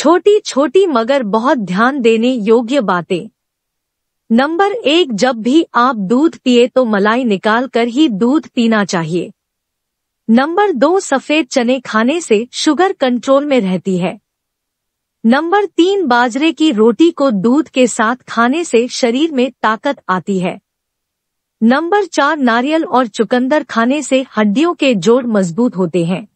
छोटी छोटी मगर बहुत ध्यान देने योग्य बातें नंबर एक जब भी आप दूध पिए तो मलाई निकाल कर ही दूध पीना चाहिए नंबर दो सफेद चने खाने से शुगर कंट्रोल में रहती है नंबर तीन बाजरे की रोटी को दूध के साथ खाने से शरीर में ताकत आती है नंबर चार नारियल और चुकंदर खाने से हड्डियों के जोड़ मजबूत होते हैं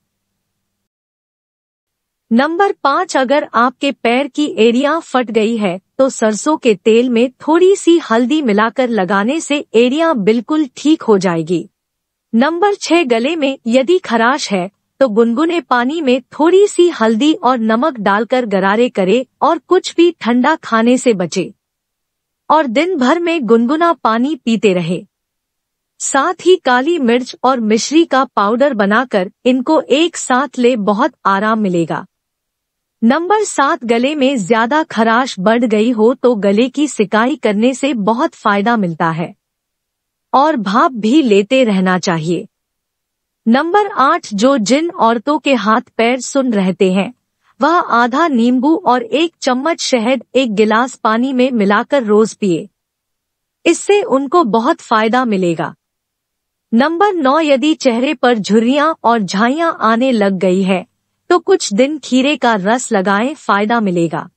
नंबर पाँच अगर आपके पैर की एरिया फट गई है तो सरसों के तेल में थोड़ी सी हल्दी मिलाकर लगाने से एरिया बिल्कुल ठीक हो जाएगी नंबर छह गले में यदि खराश है तो गुनगुने पानी में थोड़ी सी हल्दी और नमक डालकर गरारे करें और कुछ भी ठंडा खाने से बचे और दिन भर में गुनगुना पानी पीते रहे साथ ही काली मिर्च और मिश्री का पाउडर बनाकर इनको एक साथ ले बहुत आराम मिलेगा नंबर सात गले में ज्यादा खराश बढ़ गई हो तो गले की सिकाई करने से बहुत फायदा मिलता है और भाप भी लेते रहना चाहिए नंबर आठ जो जिन औरतों के हाथ पैर सुन रहते हैं वह आधा नींबू और एक चम्मच शहद एक गिलास पानी में मिलाकर रोज पिए इससे उनको बहुत फायदा मिलेगा नंबर नौ यदि चेहरे पर झुरियां और झाइया आने लग गई है तो कुछ दिन खीरे का रस लगाएं फायदा मिलेगा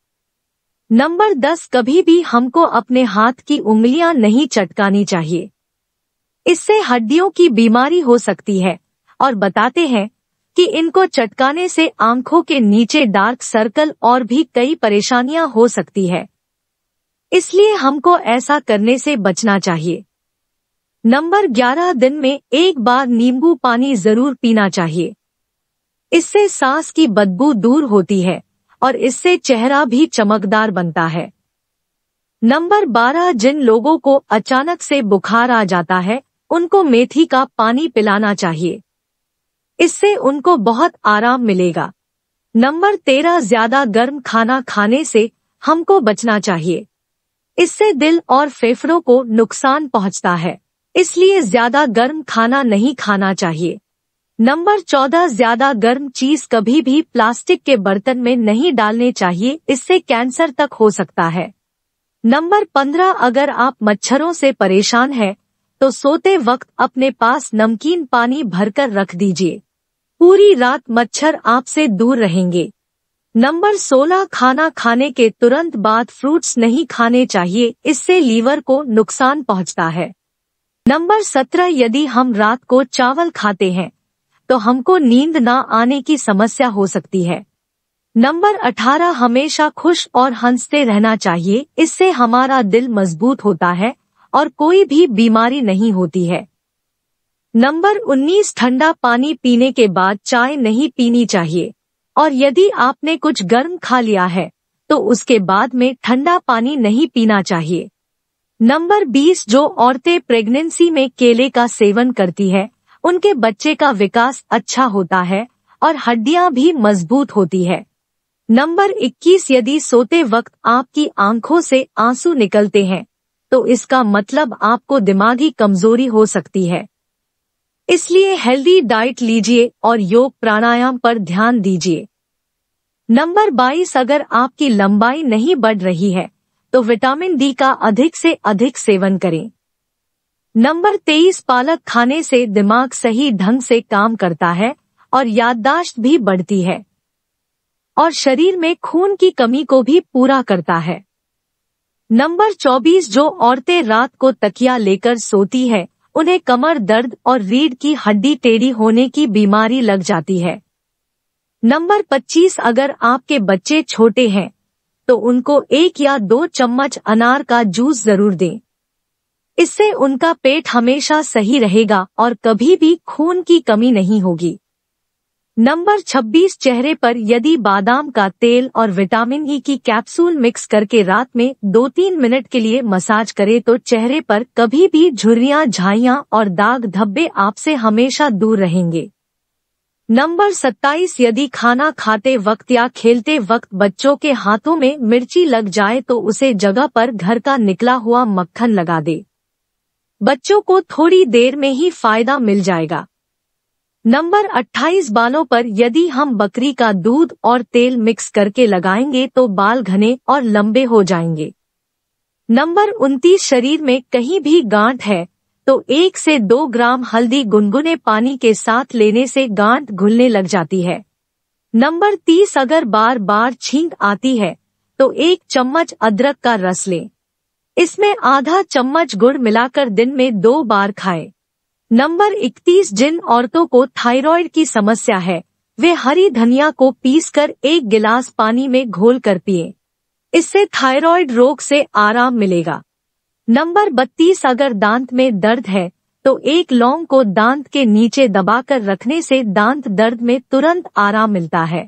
नंबर दस कभी भी हमको अपने हाथ की उंगलियां नहीं चटकानी चाहिए इससे हड्डियों की बीमारी हो सकती है और बताते हैं कि इनको चटकाने से आंखों के नीचे डार्क सर्कल और भी कई परेशानियां हो सकती है इसलिए हमको ऐसा करने से बचना चाहिए नंबर ग्यारह दिन में एक बार नींबू पानी जरूर पीना चाहिए इससे सांस की बदबू दूर होती है और इससे चेहरा भी चमकदार बनता है नंबर बारह जिन लोगों को अचानक से बुखार आ जाता है उनको मेथी का पानी पिलाना चाहिए इससे उनको बहुत आराम मिलेगा नंबर तेरह ज्यादा गर्म खाना खाने से हमको बचना चाहिए इससे दिल और फेफड़ों को नुकसान पहुंचता है इसलिए ज्यादा गर्म खाना नहीं खाना चाहिए नंबर चौदह ज्यादा गर्म चीज कभी भी प्लास्टिक के बर्तन में नहीं डालने चाहिए इससे कैंसर तक हो सकता है नंबर पंद्रह अगर आप मच्छरों से परेशान हैं तो सोते वक्त अपने पास नमकीन पानी भरकर रख दीजिए पूरी रात मच्छर आपसे दूर रहेंगे नंबर सोलह खाना खाने के तुरंत बाद फ्रूट्स नहीं खाने चाहिए इससे लीवर को नुकसान पहुंचता है नंबर सत्रह यदि हम रात को चावल खाते हैं तो हमको नींद ना आने की समस्या हो सकती है नंबर 18 हमेशा खुश और हंसते रहना चाहिए इससे हमारा दिल मजबूत होता है और कोई भी बीमारी नहीं होती है नंबर 19 ठंडा पानी पीने के बाद चाय नहीं पीनी चाहिए और यदि आपने कुछ गर्म खा लिया है तो उसके बाद में ठंडा पानी नहीं पीना चाहिए नंबर 20 जो औरतें प्रेगनेंसी में केले का सेवन करती है उनके बच्चे का विकास अच्छा होता है और हड्डियां भी मजबूत होती है नंबर 21 यदि सोते वक्त आपकी आंखों से आंसू निकलते हैं तो इसका मतलब आपको दिमागी कमजोरी हो सकती है इसलिए हेल्दी डाइट लीजिए और योग प्राणायाम पर ध्यान दीजिए नंबर 22 अगर आपकी लंबाई नहीं बढ़ रही है तो विटामिन डी का अधिक से अधिक सेवन करें नंबर तेईस पालक खाने से दिमाग सही ढंग से काम करता है और याददाश्त भी बढ़ती है और शरीर में खून की कमी को भी पूरा करता है नंबर 24 जो औरतें रात को तकिया लेकर सोती है उन्हें कमर दर्द और रीढ़ की हड्डी टेढ़ी होने की बीमारी लग जाती है नंबर 25 अगर आपके बच्चे छोटे हैं तो उनको एक या दो चम्मच अनार का जूस जरूर दें इससे उनका पेट हमेशा सही रहेगा और कभी भी खून की कमी नहीं होगी नंबर 26 चेहरे पर यदि बादाम का तेल और विटामिन ई e की कैप्सूल मिक्स करके रात में दो तीन मिनट के लिए मसाज करें तो चेहरे पर कभी भी झुर्रियां झाइया और दाग धब्बे आपसे हमेशा दूर रहेंगे नंबर 27 यदि खाना खाते वक्त या खेलते वक्त बच्चों के हाथों में मिर्ची लग जाए तो उसे जगह पर घर का निकला हुआ मक्खन लगा दे बच्चों को थोड़ी देर में ही फायदा मिल जाएगा नंबर 28 बालों पर यदि हम बकरी का दूध और तेल मिक्स करके लगाएंगे तो बाल घने और लंबे हो जाएंगे नंबर 29 शरीर में कहीं भी गांठ है तो एक से दो ग्राम हल्दी गुनगुने पानी के साथ लेने से गांठ घुलने लग जाती है नंबर 30 अगर बार बार छींक आती है तो एक चम्मच अदरक का रस लें इसमें आधा चम्मच गुड़ मिलाकर दिन में दो बार खाएं। नंबर 31 जिन औरतों को थायराइड की समस्या है वे हरी धनिया को पीसकर एक गिलास पानी में घोल कर पिए इससे थायराइड रोग से आराम मिलेगा नंबर 32 अगर दांत में दर्द है तो एक लौंग को दांत के नीचे दबाकर रखने से दांत दर्द में तुरंत आराम मिलता है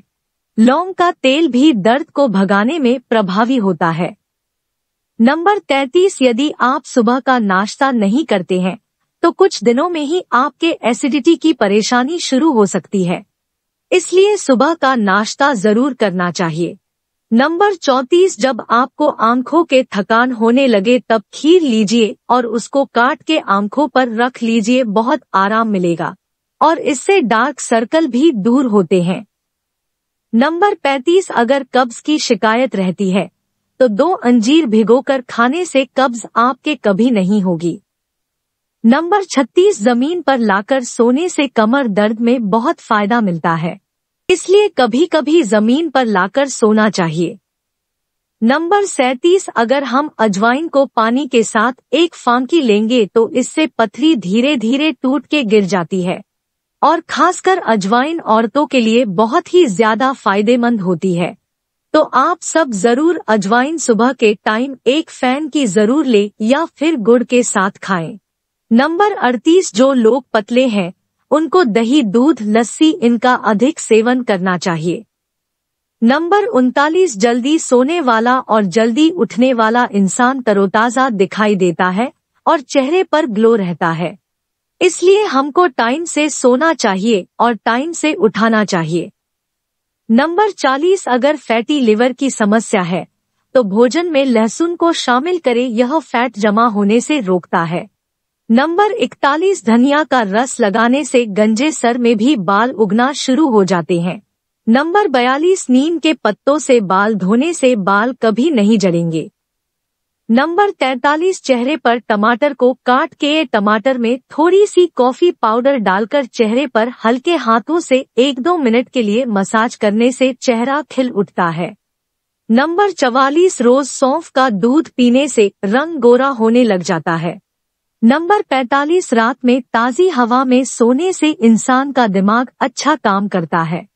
लौंग का तेल भी दर्द को भगाने में प्रभावी होता है नंबर तैतीस यदि आप सुबह का नाश्ता नहीं करते हैं तो कुछ दिनों में ही आपके एसिडिटी की परेशानी शुरू हो सकती है इसलिए सुबह का नाश्ता जरूर करना चाहिए नंबर चौतीस जब आपको आंखों के थकान होने लगे तब खीर लीजिए और उसको काट के आंखों पर रख लीजिए बहुत आराम मिलेगा और इससे डार्क सर्कल भी दूर होते हैं नंबर पैतीस अगर कब्ज की शिकायत रहती है तो दो अंजीर भिगोकर खाने से कब्ज आपके कभी नहीं होगी नंबर 36 जमीन पर लाकर सोने से कमर दर्द में बहुत फायदा मिलता है इसलिए कभी कभी जमीन पर लाकर सोना चाहिए नंबर सैतीस अगर हम अजवाइन को पानी के साथ एक फांकी लेंगे तो इससे पथरी धीरे धीरे टूट के गिर जाती है और खासकर अजवाइन औरतों के लिए बहुत ही ज्यादा फायदेमंद होती है तो आप सब जरूर अजवाइन सुबह के टाइम एक फैन की जरूर ले या फिर गुड़ के साथ खाएं। नंबर 38 जो लोग पतले हैं उनको दही दूध लस्सी इनका अधिक सेवन करना चाहिए नंबर उनतालीस जल्दी सोने वाला और जल्दी उठने वाला इंसान तरोताज़ा दिखाई देता है और चेहरे पर ग्लो रहता है इसलिए हमको टाइम से सोना चाहिए और टाइम से उठाना चाहिए नंबर 40 अगर फैटी लिवर की समस्या है तो भोजन में लहसुन को शामिल करें यह फैट जमा होने से रोकता है नंबर 41 धनिया का रस लगाने से गंजे सर में भी बाल उगना शुरू हो जाते हैं नंबर 42 नीम के पत्तों से बाल धोने से बाल कभी नहीं जड़ेंगे नंबर 43 चेहरे पर टमाटर को काट के टमाटर में थोड़ी सी कॉफी पाउडर डालकर चेहरे पर हल्के हाथों से एक दो मिनट के लिए मसाज करने से चेहरा खिल उठता है नंबर 44 रोज सौंफ का दूध पीने से रंग गोरा होने लग जाता है नंबर 45 रात में ताजी हवा में सोने से इंसान का दिमाग अच्छा काम करता है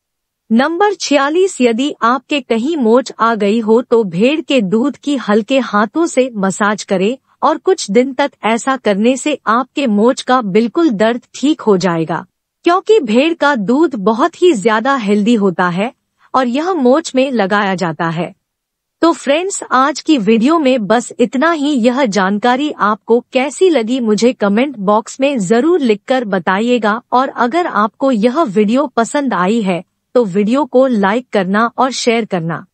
नंबर 46 यदि आपके कहीं मोच आ गई हो तो भेड़ के दूध की हल्के हाथों से मसाज करें और कुछ दिन तक ऐसा करने से आपके मोच का बिल्कुल दर्द ठीक हो जाएगा क्योंकि भेड़ का दूध बहुत ही ज्यादा हेल्दी होता है और यह मोच में लगाया जाता है तो फ्रेंड्स आज की वीडियो में बस इतना ही यह जानकारी आपको कैसी लगी मुझे कमेंट बॉक्स में जरूर लिखकर बताइएगा और अगर आपको यह वीडियो पसंद आई है तो वीडियो को लाइक करना और शेयर करना